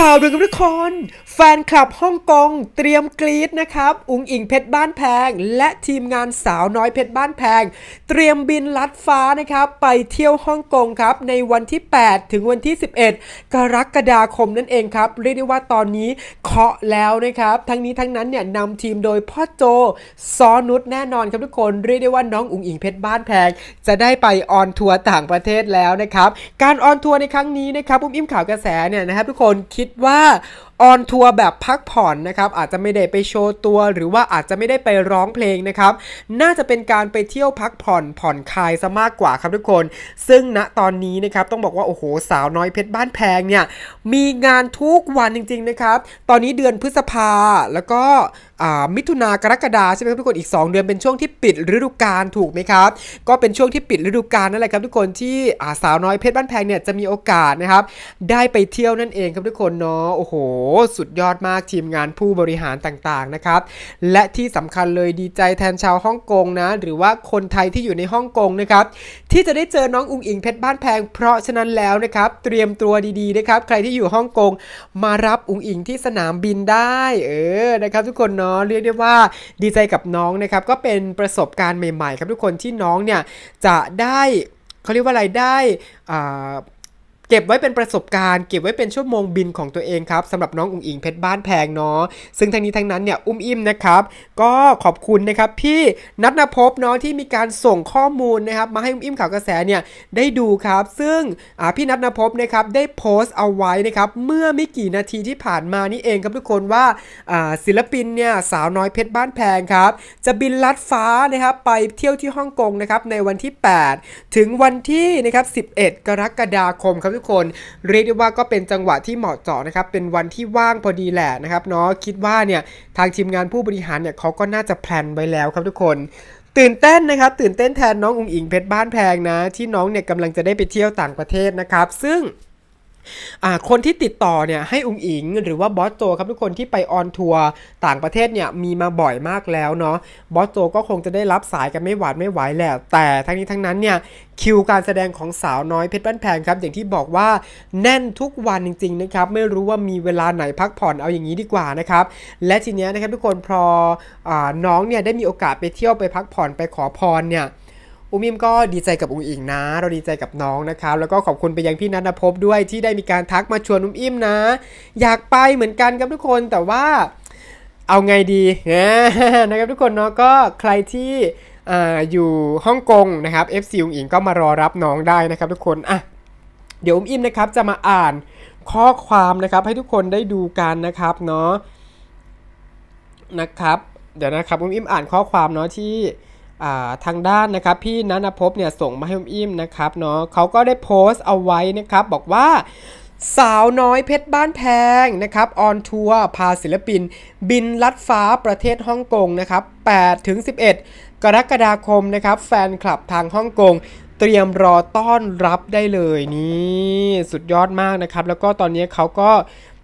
ข่าวด่วนกับทุกคน แฟนคลับฮ่องกงเตรียมกรี๊ดนะครับอุงอิงเพชรบ้านแพง และทีมงานสาวน้อยเพชรบ้านแพง เตรียมบินลัดฟ้านะครับไปเที่ยวฮ่องกงครับในวันที่ 8 ถึงวันที่ 11 กรกฎาคมนั่นเองครับเรียกได้ว่าตอนนี้เคาะแล้วนะครับทั้งนี้ทั้งนั้นเนี่ยนำทีมโดยพ่อโจซอนุชแน่นอนครับทุกคนเรียกได้ว่าน้องอุงอิงเพชรบ้านแพงจะได้ไปออนทัวร์ต่างประเทศแล้วนะครับการออนทัวร์ในครั้งนี้นะครับอุ้มอิ่มข่าวกระแสเนี่ยนะครับทุกคนคิดคิดว่าออนทัวร์แบบพักผ่อนนะครับ อาจจะไม่ได้ไปโชว์ตัวหรือว่าอาจจะไม่ได้ไปร้องเพลงนะครับ น่าจะเป็นการไปเที่ยวพักผ่อนผ่อนคลายซะมากกว่าครับทุกคน ซึ่งณตอนนี้นะครับต้องบอกว่าโอ้โหสาวน้อยเพชรบ้านแพงเนี่ยมีงานทุกวันจริงๆนะครับตอนนี้เดือนพฤษภาแล้วก็มิถุนากรกฎาใช่ไหมครับทุกคน อีก 2 เดือนเป็นช่วงที่ปิดฤดูกาลถูกไหมครับก็เป็นช่วงที่ปิดฤดูกาลนั่นแหละครับทุกคนที่สาวน้อยเพชรบ้านแพงเนี่ยจะมีโอกาสนะครับได้ไปเที่ยวนั่นเองครับทุกคนเนาะโอ้โหสุดยอดมากทีมงานผู้บริหารต่างๆ นะครับ และที่สำคัญเลยดีใจแทนชาวฮ่องกงนะหรือว่าคนไทยที่อยู่ในฮ่องกงนะครับที่จะได้เจอน้องอุงอิงเพชรบ้านแพง เพราะฉะนั้นแล้วนะครับเตรียมตัวดีๆนะครับใครที่อยู่ฮ่องกงมารับอุงอิงที่สนามบินได้เออนะครับ ทุกคนเนาะเรียกได้ว่าดีใจกับน้องนะครับก็เป็นประสบการณ์ใหม่ๆ ครับทุกคนที่น้องเนี่ยจะได้เขาเรียกว่าอะไรได้เก็บไว้เป็นประสบการณ์เก็บไว้เป็นชั่วโมงบินของตัวเองครับสำหรับน้องอุ๋งอิงเพชรบ้านแพงเนาะซึ่งทั้งนี้ทั้งนั้นเนี่ยอุ้มอิ่มนะครับก็ขอบคุณนะครับพี่นัทนภพเนาะที่มีการส่งข้อมูลนะครับมาให้อุ้มอิ่มข่าวกระแสเนี่ยได้ดูครับ ซึ่งพี่นัทนภพนะครับได้โพสต์เอาไว้นะครับเมื่อไม่กี่นาทีที่ผ่านมานี่เองครับทุกคนว่าศิลปินเนี่ยสาวน้อยเพชรบ้านแพงครับจะบินลัดฟ้านะครับไปเที่ยวที่ฮ่องกงนะครับในวันที่ 8 ถึงวันที่นะครับ11 กรกฎาคมครับทุกกคนเรียกได้ว่าก็เป็นจังหวะที่เหมาะเจาะนะครับ เป็นวันที่ว่างพอดีแหละนะครับเนาะ คิดว่าเนี่ยทางทีมงานผู้บริหารเนี่ยเขาก็น่าจะแพลนไว้แล้วครับทุกคน ตื่นเต้นนะครับ ตื่นเต้นแทน น้องอุงอิงเพชรบ้านแพงนะ ที่น้องเนี่ยกำลังจะได้ไปเที่ยวต่างประเทศนะครับ ซึ่งคนที่ติดต่อเนี่ยให้อุงอิงหรือว่าบอสโจครับทุกคนที่ไปออนทัวร์ต่างประเทศเนี่ยมีมาบ่อยมากแล้วเนาะบอสโจก็คงจะได้รับสายกันไม่หวานไม่ไหวแหละแต่ทั้งนี้ทั้งนั้นเนี่ยคิวการแสดงของสาวน้อยเพชรบ้านแพงครับอย่างที่บอกว่าแน่นทุกวันจริงๆนะครับไม่รู้ว่ามีเวลาไหนพักผ่อนเอาอย่างนี้ดีกว่านะครับและทีเนี้ยนะครับทุกคนพออน้องเนี่ยได้มีโอกาสไปเที่ยวไปพักผ่อนไปขอพรเนี่ยอุ้มอิมก็ดีใจกับอุ้งอิงนะ เราดีใจกับน้องนะครับ แล้วก็ขอบคุณไปยังพี่นัทภพด้วยที่ได้มีการทักมาชวนอุ้มอิมนะ อยากไปเหมือนกันครับทุกคนแต่ว่าเอาไงดีนะครับทุกคนเนาะก็ใครที่อยู่ฮ่องกงนะครับ FC อุ้งอิงก็มารอรับน้องได้นะครับทุกคนอ่ะเดี๋ยวอุ้มอิมนะครับจะมาอ่านข้อความนะครับ ให้ทุกคนได้ดูกันนะครับเนาะนะครับเดี๋ยวนะครับอุ้มอิมอ่านข้อความเนาะที่ทางด้านนะครับพี่นันภพเนี่ยส่งมาให้อมอิ่มนะครับเนาะเขาก็ได้โพสต์เอาไว้นะครับบอกว่าสาวน้อยเพชรบ้านแพงนะครับออนทัวร์พาศิลปินบินลัดฟ้าประเทศฮ่องกงนะครับ8ถึง11 กรกฎาคมนะครับ แฟนคลับทางฮ่องกงเตรียมรอต้อนรับได้เลยนี่สุดยอดมากนะครับ แล้วก็ตอนนี้เขาก็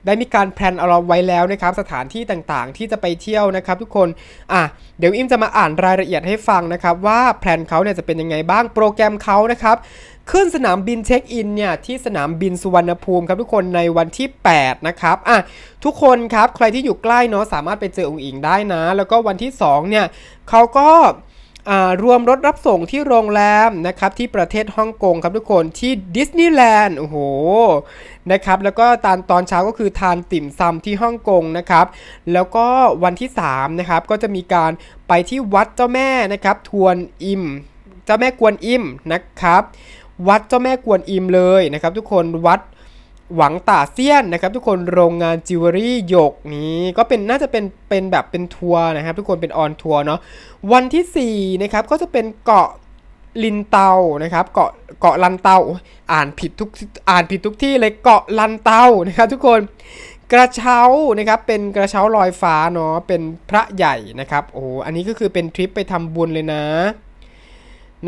ได้มีการแพลนเอาไว้แล้วนะครับสถานที่ต่างๆ ที่จะไปเที่ยวนะครับ ทุกคนอ่ะเดี๋ยวอิมจะมาอ่านรายละเอียดให้ฟังนะครับ ว่าแพลนเขาเนี่ยจะเป็นยังไงบ้างโปรแกรมเขานะครับขึ้นสนามบินเช็คอินเนี่ย ที่สนามบินสุวรรณภูมิครับทุกคนในวันที่8นะครับอ่ะทุกคนครับ ใครที่อยู่ใกล้เนาะสามารถไปเจอองค์อิงได้นะ แล้วก็วันที่2เนี่ยเขาก็รวมรถรับส่งที่โรงแรมนะครับที่ประเทศฮ่องกงครับทุกคนที่ดิสนีย์แลนด์โอ้โหนะครับแล้วก็ตอนตอนเช้าก็คือทานติ่มซำที่ฮ่องกงนะครับแล้วก็วันที่3นะครับก็จะมีการไปที่วัดเจ้าแม่นะครับทวนอิมเจ้าแม่กวนอิมนะครับวัดเจ้าแม่กวนอิมเลยนะครับทุกคนวัดหวังตาเซียนนะครับ ทุกคน โรงงานจิวเวลรี่หยกนี้ ก็เป็นน่าจะเป็นเป็นแบบเป็นทัวร์นะครับ ทุกคนเป็นออนทัวร์เนาะวันที่4นะครับก็จะเป็นเกาะลินเตานะครับ เกาะเกาะลันเตาอ่านผิดทุกอ่านผิดทุกที่เลยเกาะลันเตานะครับ ทุกคนกระเช้านะครับ เป็นกระเช้าลอยฟ้าเนาะเป็นพระใหญ่นะครับโอ้โหอันนี้ก็คือเป็นทริปไปทำบุญเลยนะ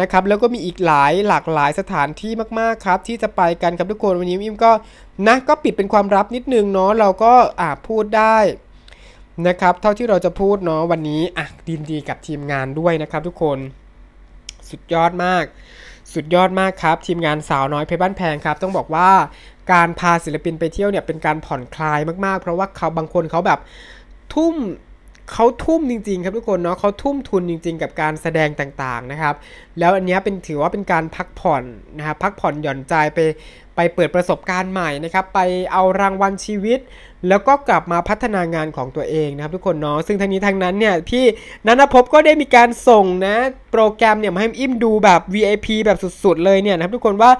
นะครับแล้วก็มีอีกหลายหลากหลายสถานที่มากๆครับที่จะไปกันครับทุกคนวันนี้อิมก็นะก็ปิดเป็นความลับนิดนึงเนาะเราก็อ่าพูดได้นะครับเท่าที่เราจะพูดเนาะวันนี้อ่ะดีดีกับทีมงานด้วยนะครับทุกคน สุดยอดมาก สุดยอดมากครับทีมงานสาวน้อยเพบ้านแพงครับต้องบอกว่าการพาศิลปินไปเที่ยวเนี่ยเป็นการผ่อนคลายมากๆ เพราะว่าเขาบางคนเขาแบบทุ่มเขาทุ่มจริงๆ ครับทุกคนเนาะเขาทุ่มทุนจริงๆ กับการแสดงต่างๆนะครับแล้วอันนี้เป็นถือว่าเป็นการพักผ่อนนะครับพักผ่อนหย่อนใจไปไปเปิดประสบการณ์ใหม่นะครับ ไปเอารางวัลชีวิต แล้วก็กลับมาพัฒนางานของตัวเองนะครับทุกคนเนาะซึ่งทางนี้ทางนั้นเนี่ยพี่นันทภพก็ได้มีการส่งนะโปรแกรมเนี่ยมาให้อิ่มดูแบบ VIP แบบสุดๆเลยเนี่ยนะครับทุกคนว่า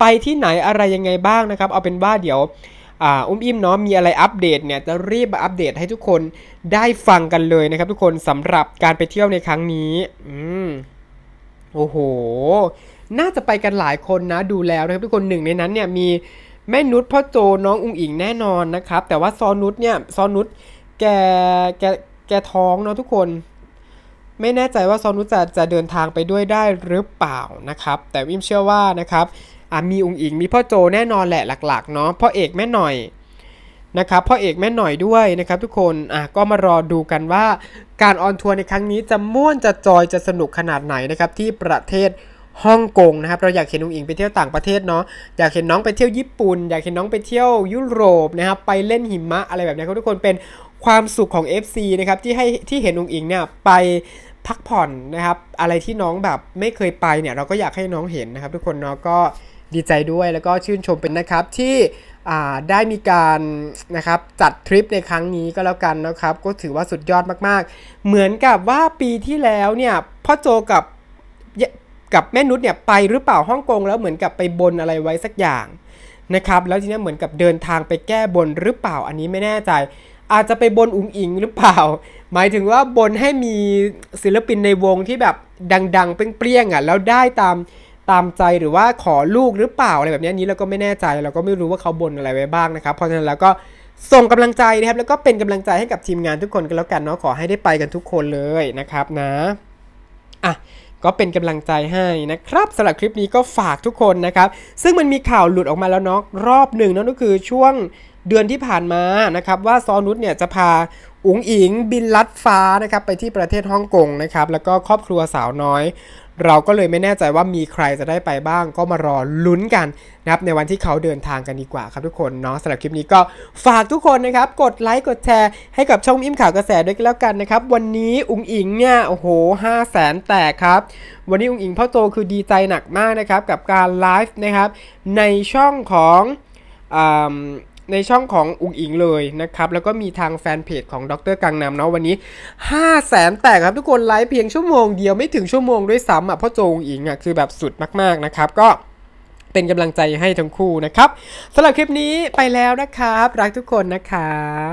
ไปที่ไหนอะไรยังไงบ้างนะครับ เอาเป็นว่าเดี๋ยวอุ้มอิ่มเนาะมีอะไรอัปเดต เนี่ยจะรีบมาอัปเดตให้ทุกคนได้ฟังกันเลยนะครับ ทุกคนสำหรับการไปเที่ยวในครั้งนี้ อืมโอ้โห น่าจะไปกันหลายคนนะดูแล้วนะครับทุกคนหนึ่งในนั้น เนี่ยมีแม่นุชพ่อโจน้องอุ้งอิงแน่นอนนะครับ แต่ว่าซอนุชเนี่ย ซอนุชแกแกแกท้องเนาะทุกคน ไม่แน่ใจว่าซอนุชจะจะเดินทางไปด้วยได้หรือเปล่านะครับแต่วิมเชื่อว่านะครับอ่ะมีองค์อิงมีพ่อโจแน่นอนแหละหลักๆเนาะพ่อเอกแม่หน่อยนะครับพ่อเอกแม่หน่อยด้วยนะครับ ทุกคนอ่ะก็มารอดูกันว่าการออนทัวร์ในครั้งนี้จะม่วนจะจอยจะสนุกขนาดไหนนะครับที่ประเทศฮ่องกงนะครับเราอยากเห็นองค์อิงไปเที่ยวต่างประเทศเนาะอยากเห็นน้องไปเที่ยวญี่ปุ่นอยากเห็นน้องไปเที่ยวยุโรปนะครับไปเล่นหิมะอะไรแบบนี้ครับทุกคนเป็นความสุขของ FC นะครับที่ให้ที่เห็นองค์อิงเนี่ยไปพักผ่อนนะครับอะไรที่น้องแบบไม่เคยไปเนี่ยเราก็อยากให้น้องเห็นนะครับ ทุกคนเนาะก็ดีใจด้วยแล้วก็ชื่นชมเป็นนะครับที่ได้มีการนะครับจัดทริปในครั้งนี้ก็แล้วกันนะครับก็ถือว่าสุดยอดมาก ๆ เหมือนกับว่าปีที่แล้วเนี่ยพ่อโจกับกับแม่นุชเนี่ยไปหรือเปล่าฮ่องกงแล้วเหมือนกับไปบนอะไรไว้สักอย่างนะครับ แล้วทีนี้เหมือนกับเดินทางไปแก้บนหรือเปล่าอันนี้ไม่แน่ใจ อาจจะไปบนอุ้งอิงหรือเปล่า หมายถึงว่าบนให้มีศิลปินในวงที่แบบดัง ๆ เปรี้ยงๆอ่ะแล้วได้ตามตามใจหรือว่าขอลูกหรือเปล่าอะไรแบบนี้นี้เราก็ไม่แน่ใจเราก็ไม่รู้ว่าเขาบนอะไรไว้บ้างนะครับเพราะฉะนั้นเราก็ส่งกำลังใจนะครับแล้วก็เป็นกำลังใจให้กับทีมงานทุกคนกันแล้วกันเนาะขอให้ได้ไปกันทุกคนเลยนะครับนะอ่ะก็เป็นกำลังใจให้นะครับสำหรับคลิปนี้ก็ฝากทุกคนนะครับซึ่งมันมีข่าวหลุดออกมาแล้วเนาะรอบหนึ่งนั่นก็คือช่วงเดือนที่ผ่านมานะครับว่าซอนุชเนี่ยจะพาอุ๋งอิง บินลัดฟ้านะครับไปที่ประเทศฮ่องกงนะครับแล้วก็ครอบครัวสาวน้อยเราก็เลยไม่แน่ใจว่ามีใครจะได้ไปบ้างก็มารอลุ้นกันนะครับในวันที่เขาเดินทางกันดีกว่าครับทุกคนเนาะสำหรับคลิปนี้ก็ฝากทุกคนนะครับกดไลค์กดแชร์ให้กับช่องอิ่มข่าวกระแสด้วยกันแล้วกันนะครับวันนี้อุงอิงเนี่ยโอ้โหห้าแสนแตกครับ วันนี้อุงอิงพ่อโตคือดีใจหนักมากนะครับกับการไลฟ์นะครับในช่องของอในช่องของอุงอิงเลยนะครับ แล้วก็มีทางแฟนเพจของดรกังนำเนาะวันนี้5 0 0แสนแตกครับทุกคน ไลฟ์เพียงชั่วโมงเดียวไม่ถึงชั่วโมงด้วยซ้ำอ่ะพ่อโจอุงอิงอ่ะคือแบบสุดมากๆนะครับ ก็เป็นกำลังใจให้ทั้งคู่นะครับสำหรับคลิปนี้ไปแล้วนะครับ รักทุกคนนะครับ